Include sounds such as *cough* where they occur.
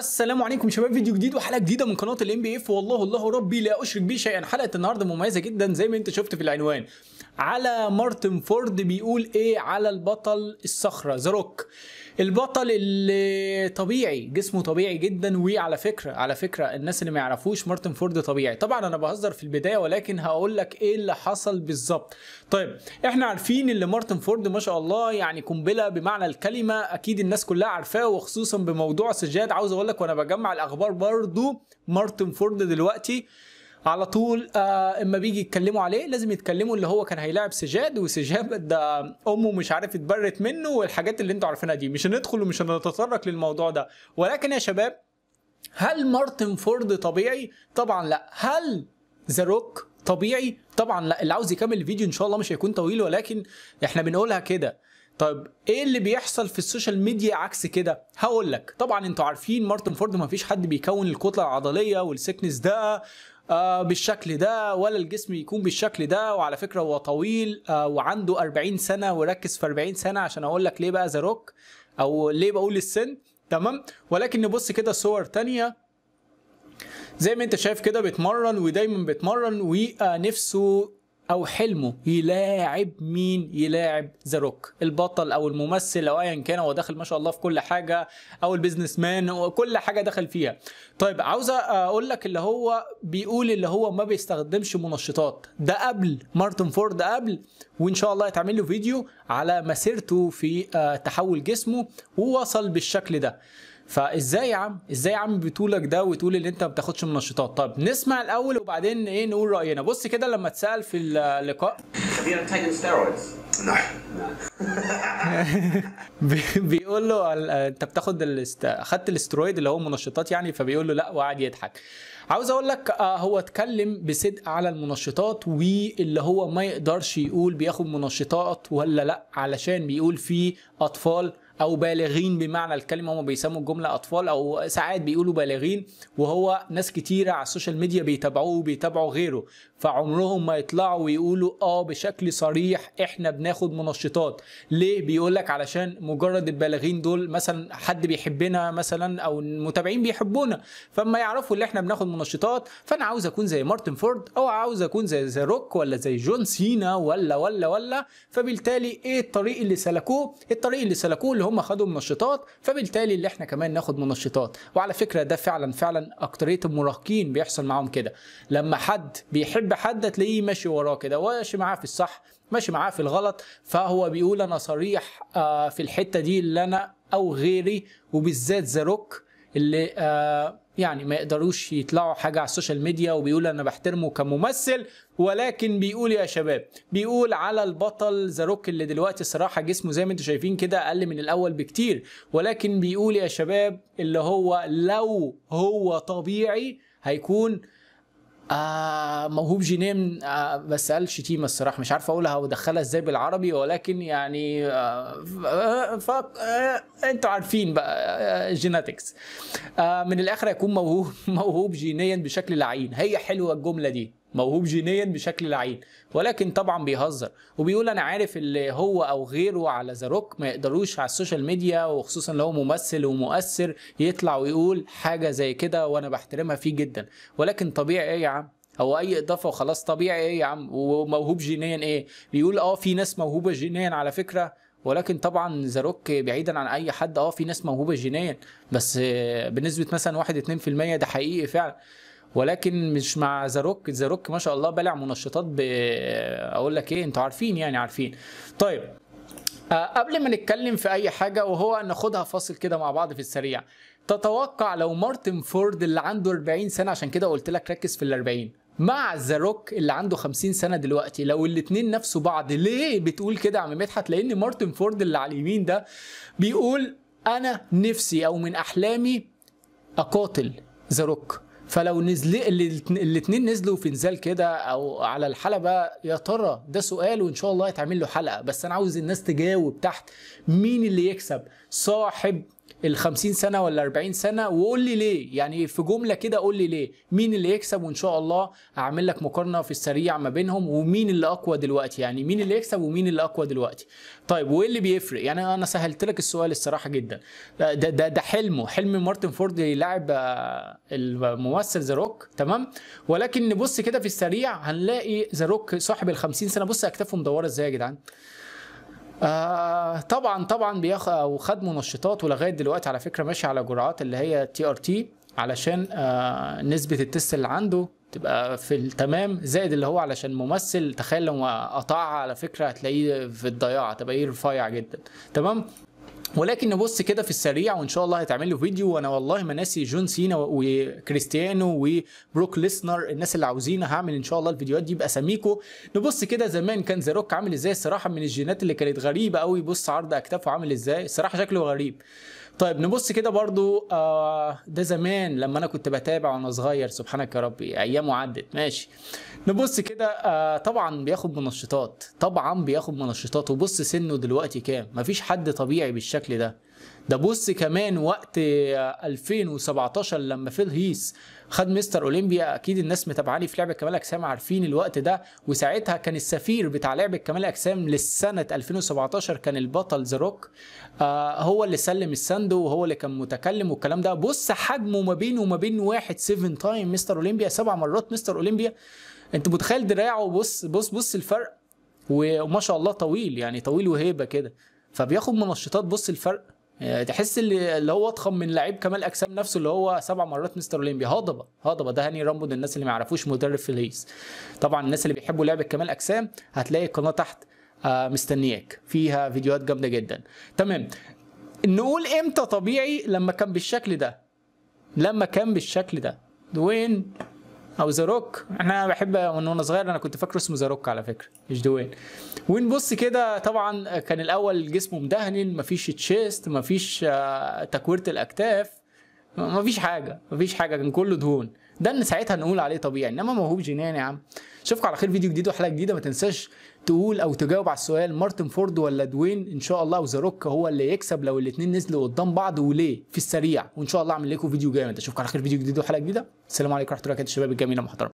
السلام عليكم شباب فيديو جديد وحلقه جديده من قناه الام بي اف والله الله ربي لا اشرك به شيئا حلقه النهارده مميزه جدا زي ما انت شفت في العنوان على مارتن فورد بيقول ايه على البطل الصخره ذا روك البطل اللي طبيعي جسمه طبيعي جدا وعلى فكره على فكره الناس اللي ما يعرفوش مارتن فورد طبيعي طبعا انا بهزر في البدايه ولكن هقول لك ايه اللي حصل بالظبط طيب احنا عارفين ان مارتن فورد ما شاء الله يعني قنبله بمعنى الكلمه اكيد الناس كلها عارفاه وخصوصا بموضوع سجاد عاوز اقول لك وانا بجمع الاخبار برضو مارتن فورد دلوقتي على طول آه، اما بيجي يتكلموا عليه لازم يتكلموا اللي هو كان هيلاعب سجاد وسجاد ده امه مش عارف اتبرت منه والحاجات اللي انتوا عارفينها دي مش هندخل ومش هنتطرق للموضوع ده ولكن يا شباب هل مارتن فورد طبيعي؟ طبعا لا هل ذا روك طبيعي؟ طبعا لا اللي عاوز يكمل الفيديو ان شاء الله مش هيكون طويل ولكن احنا بنقولها كده طيب ايه اللي بيحصل في السوشيال ميديا عكس كده هقول لك طبعا انتوا عارفين مارتن فورد ما فيش حد بيكون الكتله العضليه والسكنس ده آه، بالشكل ده ولا الجسم يكون بالشكل ده وعلى فكره هو طويل آه، وعنده 40 سنه وركز في 40 سنه عشان اقول لك ليه بقى ذا روك او ليه بقول السن تمام ولكن نبص كده صور تانية زي ما انت شايف كده بيتمرن ودايما بيتمرن ونفسه او حلمه يلاعب مين يلاعب ذا روك البطل او الممثل او ايا كان هو داخل ما شاء الله في كل حاجه او البيزنس مان وكل حاجه دخل فيها طيب عاوز اقول لك اللي هو بيقول اللي هو ما بيستخدمش منشطات ده قبل مارتن فورد قبل وان شاء الله يتعمل له فيديو على مسيرته في آه، تحول جسمه ووصل بالشكل ده فازاي يا عم ازاي يا عم بتقولك ده وتقول ان انت ما بتاخدش منشطات طب نسمع الاول وبعدين ايه نقول راينا بص كده لما اتسال في اللقاء *laughs* بيقول له انت بتاخد الاست... اخدت الاسترويد اللي هو منشطات يعني فبيقول له لا وقعد يضحك عاوز اقول لك آه، هو اتكلم بصدق على المنشطات واللي هو ما يقدرش يقول بياخد منشطات ولا لا علشان بيقول في اطفال او بالغين بمعنى الكلمه هم بيسموا الجمله اطفال او ساعات بيقولوا بالغين وهو ناس كتيره على السوشيال ميديا بيتابعوه وبيتابعوا غيره فعمرهم ما يطلعوا ويقولوا اه بشكل صريح احنا بناخد منشطات ليه بيقول لك علشان مجرد البالغين دول مثلا حد بيحبنا مثلا او المتابعين بيحبونا فما يعرفوا ان احنا بناخد منشطات فانا عاوز اكون زي مارتن فورد او عاوز اكون زي ذا روك ولا زي جون سينا ولا ولا ولا فبالتالي ايه الطريق اللي سلكوه الطريق اللي سلكوه اللي هو هم خدوا منشطات فبالتالي اللي احنا كمان ناخد منشطات وعلى فكره ده فعلا فعلا اكتريه المراهقين بيحصل معاهم كده لما حد بيحب حد تلاقيه ماشي وراه كده ماشي معاه في الصح ماشي معاه في الغلط فهو بيقول انا صريح آه، في الحته دي اللي انا او غيري وبالذات زاروك روك اللي آه يعني ما يقدروش يطلعوا حاجه على السوشيال ميديا وبيقول انا بحترمه كممثل ولكن بيقول يا شباب بيقول على البطل ذا روك اللي دلوقتي الصراحه جسمه زي ما انتم شايفين كده اقل من الاول بكتير ولكن بيقول يا شباب اللي هو لو هو طبيعي هيكون آه، موهوب جينيم بسال شتيمه الصراحه مش عارف اقولها وادخلها ازاي بالعربي ولكن يعني آه، آه، انتوا عارفين بقى جيناتكس من الاخر يكون موهوب *laughs* موهوب جينيا بشكل لعين هي حلوه الجمله دي موهوب جينيا بشكل لعين ولكن طبعا بيهزر وبيقول انا عارف اللي هو او غيره على ذا روك ما يقدروش على السوشيال ميديا وخصوصا لو ممثل ومؤثر يطلع ويقول حاجه زي كده وانا بحترمها فيه جدا ولكن طبيعي ايه يا عم هو اي اضافه وخلاص طبيعي ايه يا عم وموهوب جينيا ايه بيقول اه في ناس موهوبه جينيا على فكره ولكن طبعا زاروك بعيدا عن اي حد اه في ناس موهوبه جينيا بس آه، بنسبه مثلا 1 2% ده حقيقي فعلا ولكن مش مع زاروك زاروك ما شاء الله بلع منشطات ب اقول لك ايه انتوا عارفين يعني عارفين طيب آه، قبل ما نتكلم في اي حاجه وهو ناخدها فاصل كده مع بعض في السريع تتوقع لو مارتن فورد اللي عنده 40 سنه عشان كده قلت لك ركز في ال 40 مع زاروك اللي عنده 50 سنه دلوقتي لو الاثنين نفسوا بعض ليه بتقول كده يا عم مدحت لان مارتن فورد اللي على اليمين ده بيقول انا نفسي او من احلامي اقاتل زاروك فلو نزل الاثنين نزلوا في نزال كده او على الحلبه يا ترى ده سؤال وان شاء الله يتعمل له حلقه بس انا عاوز الناس تجاوب تحت مين اللي يكسب صاحب ال 50 سنه ولا 40 سنه وقول لي ليه يعني في جمله كده قول لي ليه مين اللي يكسب وان شاء الله اعمل لك مقارنه في السريع ما بينهم ومين اللي اقوى دلوقتي يعني مين اللي يكسب ومين اللي اقوى دلوقتي طيب وايه اللي بيفرق يعني انا سهلت لك السؤال الصراحه جدا ده ده, ده حلمه حلم مارتن فورد يلعب آه، الممثل ذا روك تمام ولكن نبص كده في السريع هنلاقي ذا روك صاحب ال 50 سنه بص اكتافه مدوره ازاي يا جدعان آه طبعا طبعا بياخد او خد منشطات ولغايه دلوقتي على فكره ماشي على جرعات اللي هي تي ار تي علشان آه نسبه التست اللي عنده تبقى في التمام زائد اللي هو علشان ممثل تخيل لو قطعها على فكره هتلاقيه في الضياع تبقى ايه رفيع جدا تمام ولكن نبص كده في السريع وان شاء الله هيتعمل له فيديو وانا والله ما ناسي جون سينا وكريستيانو وبروك ليسنر الناس اللي عاوزينها هعمل ان شاء الله الفيديوهات دي باساميكم نبص كده زمان كان زاروك روك عامل ازاي الصراحه من الجينات اللي كانت غريبه قوي بص عرض اكتافه عامل ازاي الصراحه شكله غريب طيب نبص كده برضو آه ده زمان لما انا كنت بتابع وانا صغير سبحانك يا ربي ايام عدت ماشي نبص كده آه طبعا بياخد منشطات طبعا بياخد منشطات وبص سنه دلوقتي كام مفيش حد طبيعي بالشكل ده ده بص كمان وقت 2017 آه، لما فيل هيس خد مستر اولمبيا اكيد الناس متابعاني في لعبه كمال اجسام عارفين الوقت ده وساعتها كان السفير بتاع لعبه كمال اجسام للسنه 2017 كان البطل ذا روك آه هو اللي سلم السند عنده وهو اللي كان متكلم والكلام ده بص حجمه ما بينه وما بين واحد 7 تايم مستر اولمبيا سبع مرات مستر اولمبيا انت متخيل دراعه بص بص بص الفرق وما شاء الله طويل يعني طويل وهيبه كده فبياخد منشطات بص الفرق آه، تحس اللي هو اضخم من لعيب كمال اجسام نفسه اللي هو سبع مرات مستر اولمبيا هضبه هضبه ده هاني رامبو للناس اللي ما يعرفوش مدرب في الهيس طبعا الناس اللي بيحبوا لعبه كمال اجسام هتلاقي القناه تحت آه، مستنياك فيها فيديوهات جامده جدا تمام نقول امتى طبيعي لما كان بالشكل ده لما كان بالشكل ده دوين او ذا روك انا بحب من وانا صغير انا كنت فاكره اسمه ذا روك على فكره مش دوين ونبص كده طبعا كان الاول جسمه مدهن مفيش تشيست مفيش آه، تكويره الاكتاف مفيش حاجه مفيش حاجه كان كله دهون ده ان ساعتها نقول عليه طبيعي انما موهوب جنان يا عم اشوفكم على خير فيديو جديد وحلقه جديده ما تنساش تقول او تجاوب على السؤال مارتن فورد ولا دوين ان شاء الله وزاروك هو اللي يكسب لو الاثنين نزلوا قدام بعض وليه في السريع وان شاء الله اعمل لكم فيديو جامد اشوفكم على خير فيديو جديد وحلقه جديده السلام عليكم ورحمه الله وبركاته الشباب الجميله المحترمه